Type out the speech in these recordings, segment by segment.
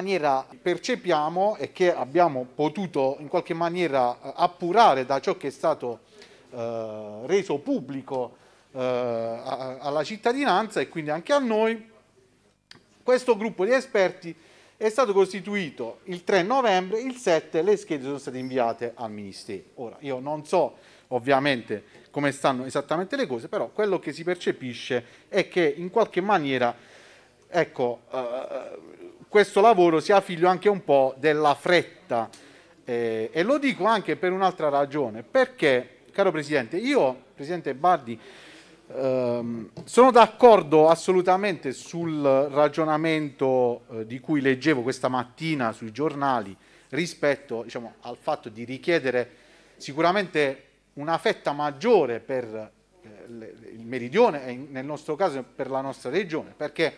maniera percepiamo e che abbiamo potuto in qualche maniera eh, appurare da ciò che è stato eh, reso pubblico eh, alla cittadinanza e quindi anche a noi, questo gruppo di esperti è stato costituito il 3 novembre, il 7 le schede sono state inviate al Ministero. Ora, io non so ovviamente come stanno esattamente le cose, però quello che si percepisce è che in qualche maniera, ecco, eh, questo lavoro sia figlio anche un po' della fretta. Eh, e lo dico anche per un'altra ragione, perché, caro Presidente, io, Presidente Bardi, ehm, sono d'accordo assolutamente sul ragionamento eh, di cui leggevo questa mattina sui giornali rispetto diciamo, al fatto di richiedere sicuramente una fetta maggiore per eh, il meridione e nel nostro caso per la nostra regione, perché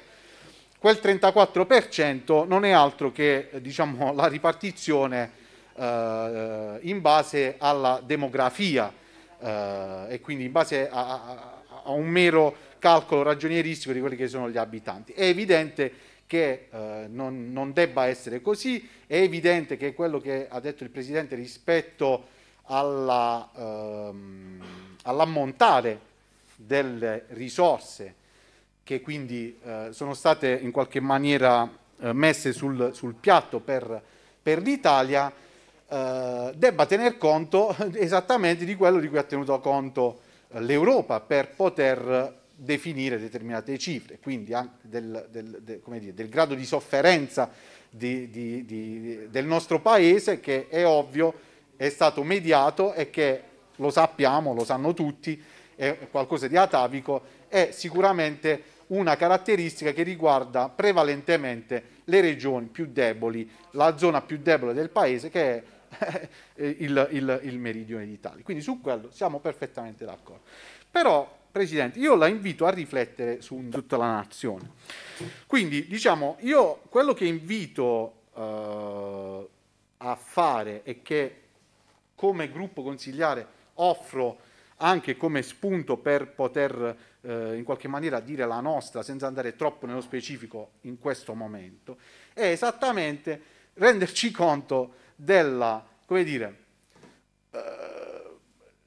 Quel 34% non è altro che eh, diciamo, la ripartizione eh, in base alla demografia eh, e quindi in base a, a, un mero calcolo ragionieristico di quelli che sono gli abitanti. È evidente che eh, non, non, debba essere così, è evidente che quello che ha detto il Presidente rispetto alla, ehm, all'ammontare delle risorse che quindi eh, sono state in qualche maniera eh, messe sul, sul, piatto per, per l'Italia, eh, debba tener conto esattamente di quello di cui ha tenuto conto eh, l'Europa per poter definire determinate cifre, quindi anche del, del, del, dire, del grado di sofferenza di, di, di, del nostro Paese che è ovvio è stato mediato e che lo sappiamo, lo sanno tutti, è qualcosa di atavico e sicuramente una caratteristica che riguarda prevalentemente le regioni più deboli, la zona più debole del paese che è eh, il, il, il meridione d'Italia. Quindi su quello siamo perfettamente d'accordo. Però, Presidente, io la invito a riflettere su tutta la nazione. Quindi, diciamo, io quello che invito eh, a fare e che come gruppo consigliare offro anche come spunto per poter eh, in qualche maniera dire la nostra senza andare troppo nello specifico in questo momento, è esattamente renderci conto della, come dire, eh,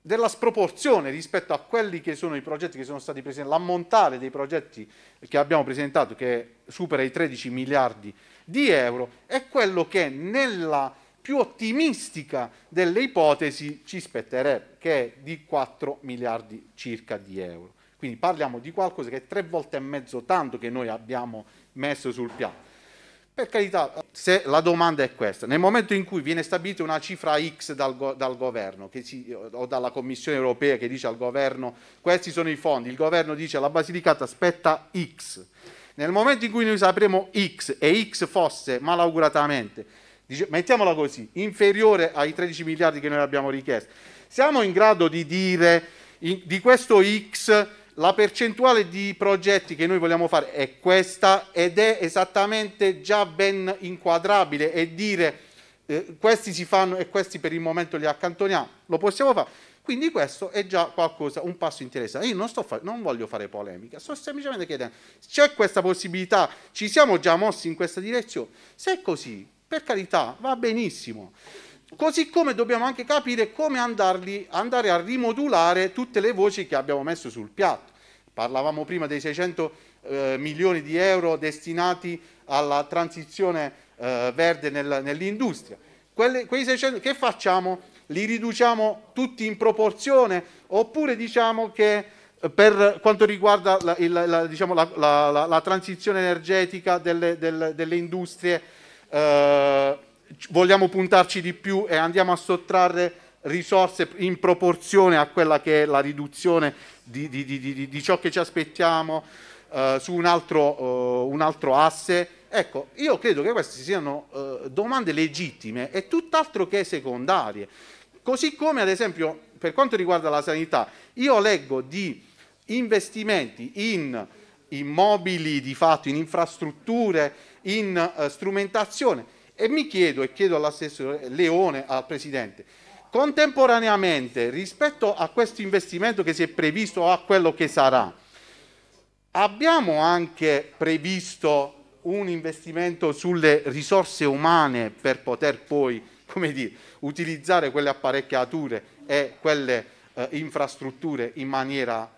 della sproporzione rispetto a quelli che sono i progetti che sono stati presentati, l'ammontare dei progetti che abbiamo presentato che supera i 13 miliardi di euro, è quello che nella più ottimistica delle ipotesi ci spetterebbe, che è di 4 miliardi circa di euro. Quindi parliamo di qualcosa che è tre volte e mezzo tanto che noi abbiamo messo sul piano. Per carità, se la domanda è questa, nel momento in cui viene stabilita una cifra X dal, dal governo si, o dalla Commissione europea che dice al governo questi sono i fondi, il governo dice alla Basilicata aspetta X, nel momento in cui noi sapremo X e X fosse malauguratamente Dice, mettiamola così, inferiore ai 13 miliardi che noi abbiamo richiesto. Siamo in grado di dire in, di questo X la percentuale di progetti che noi vogliamo fare è questa ed è esattamente già ben inquadrabile e dire eh, questi si fanno e questi per il momento li accantoniamo, lo possiamo fare. Quindi questo è già qualcosa, un passo interessante. Io non, fa- non voglio fare polemica, sto semplicemente chiedendo, c'è questa possibilità, ci siamo già mossi in questa direzione? Se è così, per carità, va benissimo. Così come dobbiamo anche capire come andarli, andare a rimodulare tutte le voci che abbiamo messo sul piatto. Parlavamo prima dei 600 eh, milioni di euro destinati alla transizione eh, verde nel, nell'industria. Quelle, quei 600, che facciamo? Li riduciamo tutti in proporzione oppure diciamo che eh, per quanto riguarda la, il, la, diciamo, la, la transizione energetica delle, delle, delle industrie eh, vogliamo puntarci di più e andiamo a sottrarre risorse in proporzione a quella che è la riduzione di, di, di, di ciò che ci aspettiamo eh, su un altro, eh, un altro, asse. Ecco, io credo che queste siano eh, domande legittime e tutt'altro che secondarie. Così come ad esempio per quanto riguarda la sanità, io leggo di investimenti in immobili di fatto, in infrastrutture in uh, strumentazione. E mi chiedo, e chiedo all'assessore Leone, al Presidente, contemporaneamente rispetto a questo investimento che si è previsto o a quello che sarà, abbiamo anche previsto un investimento sulle risorse umane per poter poi dire, utilizzare quelle apparecchiature e quelle eh, infrastrutture in maniera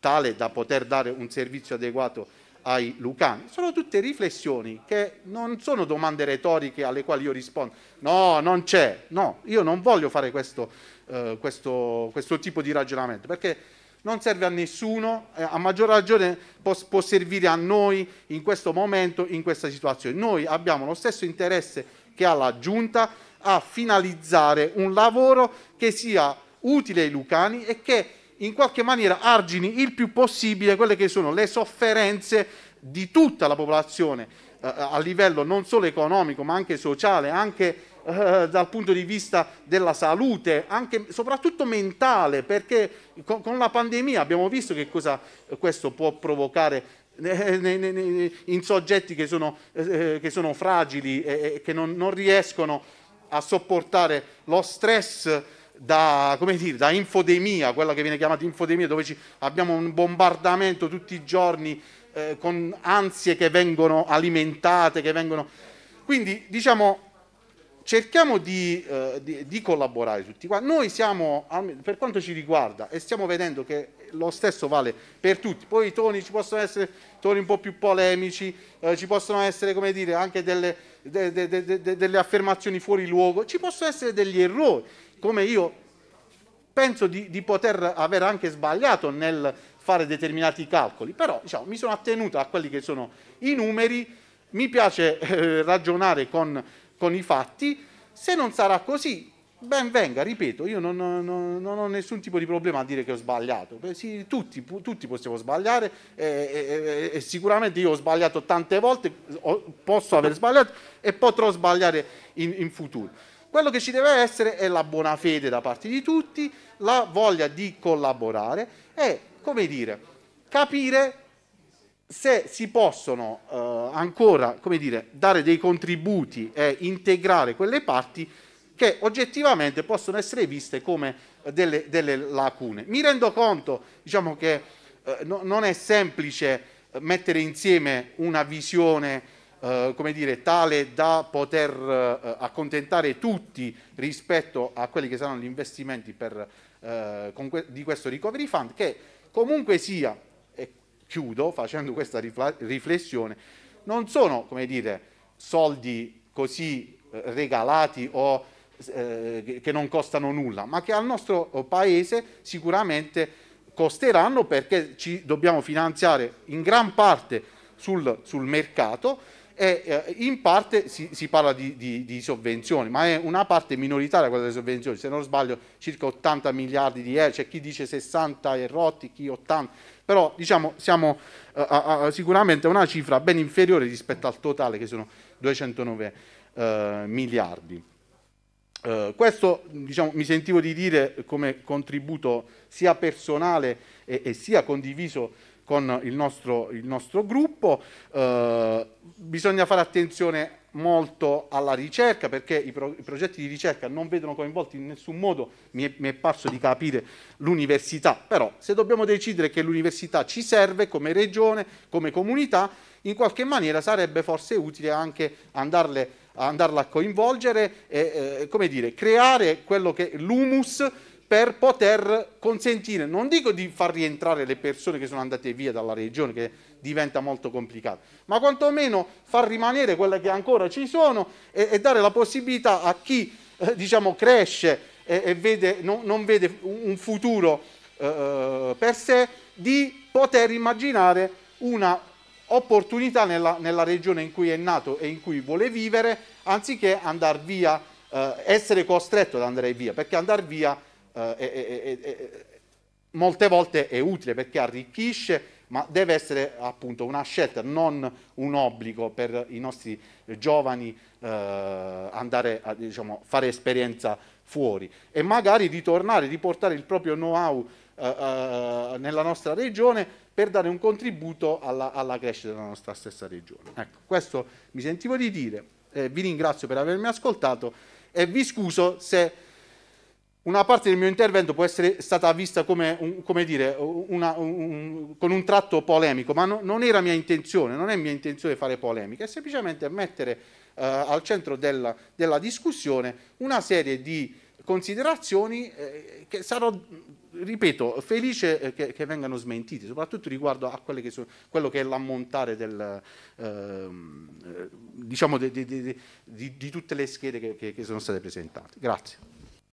tale da poter dare un servizio adeguato ai lucani. Sono tutte riflessioni che non sono domande retoriche alle quali io rispondo. No, non c'è, no, io non voglio fare questo, eh, questo, questo tipo di ragionamento perché non serve a nessuno, eh, a maggior ragione può, può, servire a noi in questo momento, in questa situazione. Noi abbiamo lo stesso interesse che ha la Giunta a finalizzare un lavoro che sia utile ai lucani e che in qualche maniera argini il più possibile quelle che sono le sofferenze di tutta la popolazione eh, a livello non solo economico ma anche sociale, anche eh, dal punto di vista della salute, anche soprattutto mentale, perché con, con la pandemia abbiamo visto che cosa eh, questo può provocare eh, eh, in soggetti che sono, che sono fragili e, e che non, non riescono a sopportare lo stress da, dire, da, infodemia, quella che viene chiamata infodemia, dove abbiamo un bombardamento tutti i giorni eh, con ansie che vengono alimentate, che vengono... Quindi diciamo, cerchiamo di, eh, di, di collaborare tutti qua. Noi siamo, per quanto ci riguarda, e stiamo vedendo che lo stesso vale per tutti. Poi i toni ci possono essere toni un po' più polemici, eh, ci possono essere, come dire, anche delle, de, de, de, delle affermazioni fuori luogo, ci possono essere degli errori, come io penso di, di poter aver anche sbagliato nel fare determinati calcoli, però diciamo, mi sono attenuto a quelli che sono i numeri, mi piace eh, ragionare con, con, i fatti, se non sarà così, ben venga, ripeto, io non, non, non, ho nessun tipo di problema a dire che ho sbagliato, Beh, sì, tutti, tutti, possiamo sbagliare e, e, e, sicuramente io ho sbagliato tante volte, ho, posso aver sbagliato e potrò sbagliare in, in futuro. Quello che ci deve essere è la buona fede da parte di tutti, la voglia di collaborare e, come dire, capire se si possono eh, ancora dire, dare dei contributi e integrare quelle parti che oggettivamente possono essere viste come delle, delle lacune. Mi rendo conto diciamo, che eh, no, non è semplice eh, mettere insieme una visione eh, come dire, tale da poter eh, accontentare tutti rispetto a quelli che saranno gli investimenti per, eh, que di questo recovery fund, che comunque sia, e chiudo facendo questa riflessione, non sono come dire, soldi così eh, regalati o eh, che non costano nulla, ma che al nostro paese sicuramente costeranno perché ci dobbiamo finanziare in gran parte sul, sul mercato e eh, in parte si, si parla di, di, di, sovvenzioni, ma è una parte minoritaria quella delle sovvenzioni, se non sbaglio circa 80 miliardi di euro, c'è cioè chi dice 60 e rotti, chi 80, però diciamo siamo uh, uh, sicuramente a una cifra ben inferiore rispetto al totale che sono 209 uh, eh, miliardi. Uh, questo diciamo, mi sentivo di dire come contributo sia personale e, e sia condiviso con il nostro, il nostro gruppo. Eh, bisogna fare attenzione molto alla ricerca perché i, pro, i, progetti di ricerca non vedono coinvolti in nessun modo, mi è, mi è parso di capire, l'università. Però se dobbiamo decidere che l'università ci serve come regione, come comunità, in qualche maniera sarebbe forse utile anche andarle, andarla a coinvolgere e eh, come dire, creare quello che l'humus per poter consentire, non dico di far rientrare le persone che sono andate via dalla regione, che diventa molto complicato, ma quantomeno far rimanere quelle che ancora ci sono e, e dare la possibilità a chi eh, diciamo, cresce e, e vede, no, non vede un futuro eh, eh, per sé di poter immaginare una opportunità nella, nella, regione in cui è nato e in cui vuole vivere, anziché andare via, eh, essere costretto ad andare via, perché andare via eh, è, è, è, molte volte è utile perché arricchisce, ma deve essere appunto una scelta, non un obbligo per i nostri giovani eh, andare a diciamo, fare esperienza fuori e magari di tornare, di portare il proprio know-how eh, eh nella nostra regione per dare un contributo alla, alla crescita della nostra stessa regione. Ecco, questo mi sentivo di dire, eh, vi ringrazio per avermi ascoltato e vi scuso se una parte del mio intervento può essere stata vista come, un, come dire, una, un, con un tratto polemico, ma no, non era mia intenzione, non è mia intenzione fare polemica, è semplicemente mettere eh, al centro della, della, discussione una serie di considerazioni eh, che sarò, ripeto, felice eh, che, che, vengano smentite, soprattutto riguardo a che sono, quello che è l'ammontare del, ehm, eh, diciamo di, di, di, di, tutte le schede che, che, che sono state presentate. Grazie.